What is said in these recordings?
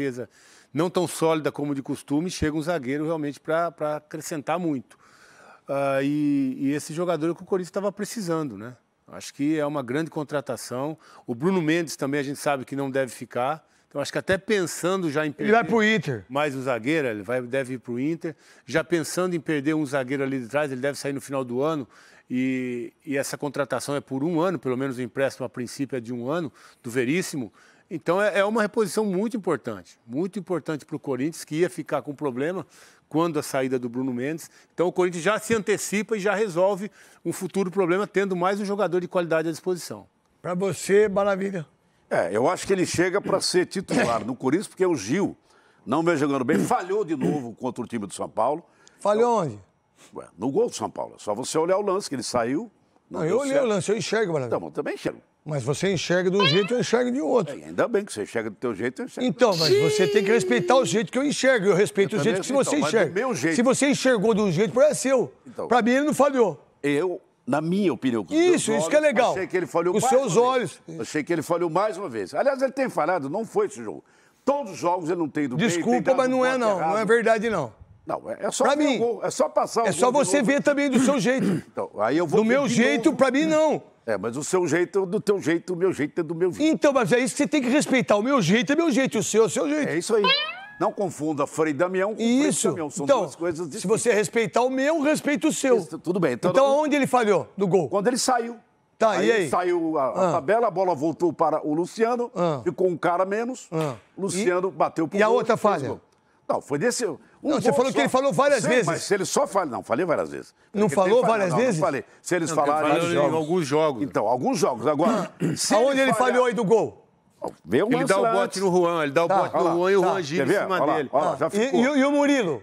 defesa não tão sólida como de costume, chega um zagueiro realmente para acrescentar muito. Uh, e, e, esse jogador que o Corinthians estava precisando, né? Acho que é uma grande contratação. O Bruno Mendes também a gente sabe que não deve ficar. Então acho que até pensando já em perder. Ele vai o Inter. Mais um zagueiro, ele vai, deve ir para o Inter. Já pensando em perder um zagueiro ali de trás, ele deve sair no final do ano. E, e essa contratação é por um ano, pelo menos o empréstimo a princípio é de um ano, do Veríssimo. Então é, é uma reposição muito importante, muito importante para o Corinthians, que ia ficar com problema quando a saída do Bruno Mendes. Então o Corinthians já se antecipa e já resolve um futuro problema, tendo mais um jogador de qualidade à disposição. Para você, maravilha. É, eu acho que ele chega para ser titular no Corinthians, porque o Gil não vem jogando bem, falhou de novo contra o time do São Paulo. Falhou então, onde? no gol do São Paulo. É só você olhar o lance que ele saiu. Não, não eu olhei certo. o lance, eu enxergo, maravilha. Então, eu também enxergo. Mas você enxerga de um jeito, eu enxergo de outro. É, ainda bem que você enxerga do teu jeito, eu enxergo Então, mas você tem que respeitar o jeito que eu enxergo. Eu respeito eu o jeito que você então, enxerga. Meu jeito. Se você enxergou de um jeito, é seu. Então, pra mim, ele não falhou. Eu, na minha opinião. Isso, isso olhos, que é legal. Achei que ele falhou Os seus olhos. Vez. Achei que ele falhou mais uma vez. Aliás, ele tem falhado, não foi esse jogo. Todos os jogos ele não tem do Desculpa, bem, tem mas não é não. Errado. Não é verdade, não. Não, é, é só pra mim. Gol, é só passar É só você ver também do seu jeito. Então, aí eu vou do meu jeito, novo. pra mim, não. É, mas o seu jeito é do teu jeito, o meu jeito é do meu jeito. Então, mas é isso que você tem que respeitar. O meu jeito é meu jeito, o seu é o seu jeito. É isso aí. Não confunda Frei Damião com isso. Frei Damião. São então, duas coisas distintas. Se você respeitar o meu, respeita o seu. Isso, tudo bem. Então, então onde ele falhou no gol? Quando ele saiu. Tá, aí, aí saiu a, ah. tabela, a bola voltou para o Luciano, ah. ficou um cara menos. Ah. Luciano e... bateu pro E gol, a outra falha? Não, foi desse. Um não, você falou só... que ele falou várias Sim, vezes. Mas se ele só fala. Não, falei várias vezes. Não Porque falou várias vezes? Não, falei. Se eles não, falarem. em alguns jogos. Então, alguns jogos. Agora. Aonde ele, falhar... falhou aí do gol? Vê um ele dá o bote no Juan, ele dá o tá, bote no tá, Juan e o tá. Juan gira em cima dele. e o Murilo?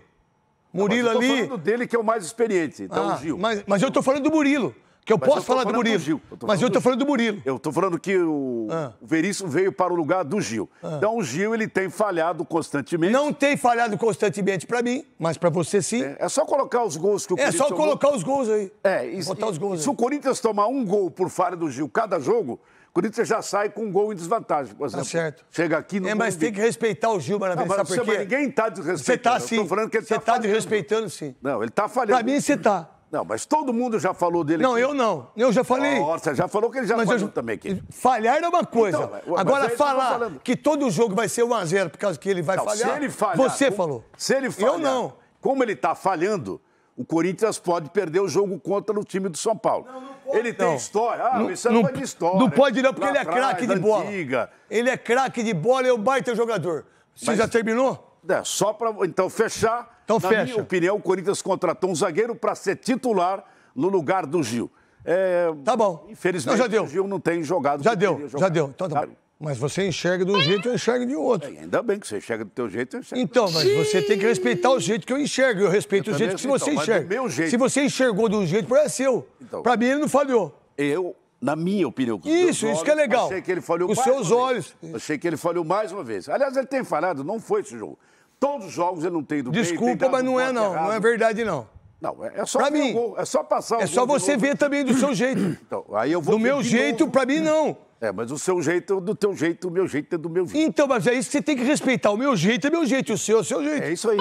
Murilo ali. Eu tô falando dele que é o mais experiente, então o ah, Gil. Mas, mas eu tô falando do Murilo. Que eu mas posso eu falar do Murilo. Do Gil. Eu mas eu estou falando do Murilo. Eu estou falando que o, ah. o Veríssimo veio para o lugar do Gil. Ah. Então o Gil ele tem falhado constantemente. Não tem falhado constantemente para mim, mas para você sim. É, é, só colocar os gols que o É só colocar os gols aí. É, isso. Botar os gols. se o Corinthians tomar um gol por falha do Gil cada jogo, o Corinthians já sai com um gol em desvantagem, por tá exemplo. Tá certo. Chega aqui no. É, mas tem que respeitar o Gil, na verdade. Mas, porque... mas ninguém está desrespeitando. Você está sim. Estou falando que Você está tá, tá desrespeitando, sim. Não, ele está falhando. Para mim, você está. Não, mas todo mundo já falou dele. Não, aqui. eu não. Eu já falei. Nossa, já falou que ele já mas falou eu, também aqui. Falhar é uma então, coisa. Então, Agora, falar que todo jogo vai ser 1x0 por causa que ele vai não, falhar. Se ele falhar. Você como, falou. Se ele falhar. Eu não. Como ele está falhando, o Corinthians pode perder o jogo contra o time do São Paulo. Não, não pode. Ele tem não. história. Ah, não, isso não, não é de história. Não pode não, porque Lá ele é craque de bola. Antiga. Ele é craque de bola e é o baita jogador. Você mas, já terminou? É, só para então fechar, então, na fecha. minha opinião, o Corinthians contratou um zagueiro para ser titular no lugar do Gil. É, tá bom. Infelizmente, não, o Gil não tem jogado. Já deu, já deu. Então tá bom. Mas você enxerga de um jeito, eu enxergo de outro. É, ainda bem que você enxerga do teu jeito, eu enxergo. Então, mas você tem que respeitar o jeito que eu enxergo. Eu respeito eu o jeito que então, você enxerga. Se você enxergou de um jeito, é seu. Então, para mim, ele não falhou. Eu na minha opinião. Isso, isso olhos, que é legal. Achei que ele falhou Os seus olhos. Vez. Achei que ele falhou mais uma vez. Aliás, ele tem falado. não foi esse jogo. Todos os jogos ele não tem do Desculpa, bem, tem mas não é não, errado. não é verdade não. Não, é, é só pra mim, gol, é só passar É só você ver também do seu jeito. Então, aí eu vou do meu jeito, para pra mim não. É, mas o seu jeito é do teu jeito, o meu jeito é do meu jeito. Então, mas é isso que você tem que respeitar. O meu jeito é meu jeito, o seu é o seu jeito. É isso aí.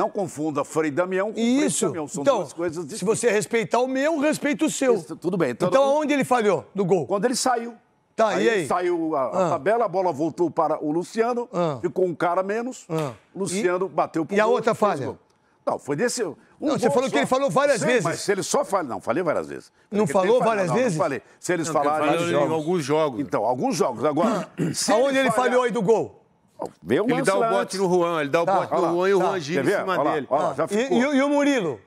Não confunda Frei Damião com Isso. Frei Damião. São então, duas coisas distintas. Se você respeitar o meu, respeita o seu. Isso, tudo bem. Então, então não... onde ele falhou do gol? Quando ele saiu. Tá, aí, aí? saiu a, ah. tabela, a bola voltou para o Luciano, ah. ficou um cara menos. Ah. Luciano e... bateu pro E gol, a outra falha? Gol. Não, foi desse. Um não, você falou só. que ele falou várias Sim, vezes. Mas se ele só fala. Não, falei várias vezes. Não falou várias não, vezes? Não, falei. Se eles não, falarem. Ele jogos. alguns jogos. Então, alguns jogos. Agora. Aonde ele, ele falhou aí do gol? Vê o ele dá o bote no Juan, ele dá o tá, bote no lá, Juan e o tá. Juan gira em cima olha dele. Lá, olha, E, e, e o Murilo?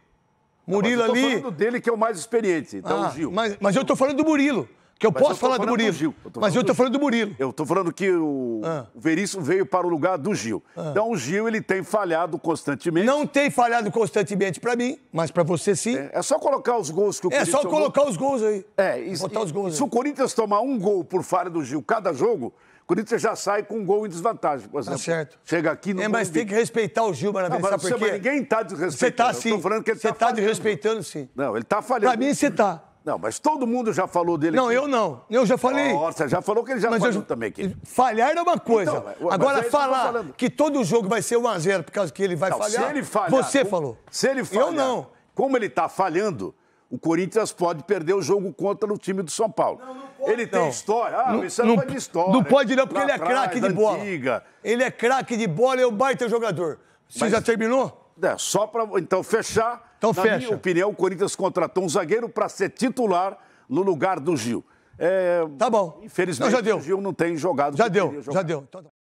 Murilo não, mas eu tô ali. falando dele que é o mais experiente, então ah, o Gil. Mas, mas eu tô falando do Murilo. Que eu mas posso eu falar do Murilo. Do eu mas eu estou falando do Murilo. Eu estou falando que o, ah. o Veríssimo veio para o lugar do Gil. Ah. Então o Gil ele tem falhado constantemente. Não tem falhado constantemente para mim, mas para você sim. É, é, só colocar os gols que o Corinthians. É só colocar os gols aí. É, isso. botar os gols. E, se o Corinthians tomar um gol por falha do Gil cada jogo, o Corinthians já sai com um gol em desvantagem, por tá exemplo. Tá certo. Chega aqui no. É, mas tem que respeitar o Gil Maravilha, sabe por quê? Mas ninguém está desrespeitando. Você está sim. Você está tá, tá desrespeitando, sim. Não, ele está falhando. Para mim, você está. Não, mas todo mundo já falou dele. Não, que... eu não. Eu já falei. Nossa, já falou que ele já mas falou eu... também aqui. Falhar é uma coisa. Então, Agora, é falar que todo jogo vai ser 1x0 por causa que ele vai não, falhar. Se ele falhar. Você como... falou. Se ele falhar. Eu não. Como ele está falhando, o Corinthians pode perder o jogo contra o time do São Paulo. Não, não pode, ele tem não. história. Ah, não, isso é não, de história. Não pode não, porque ele é craque de bola. Antiga. Ele é craque de bola e é um baita jogador. Você mas... já terminou? É, só para então fechar. Então na fecha. minha opinião, o Corinthians contratou um zagueiro para ser titular no lugar do Gil. É, tá bom. Infelizmente, não, já deu. o Gil não tem jogado. Já deu, já deu. Então, tá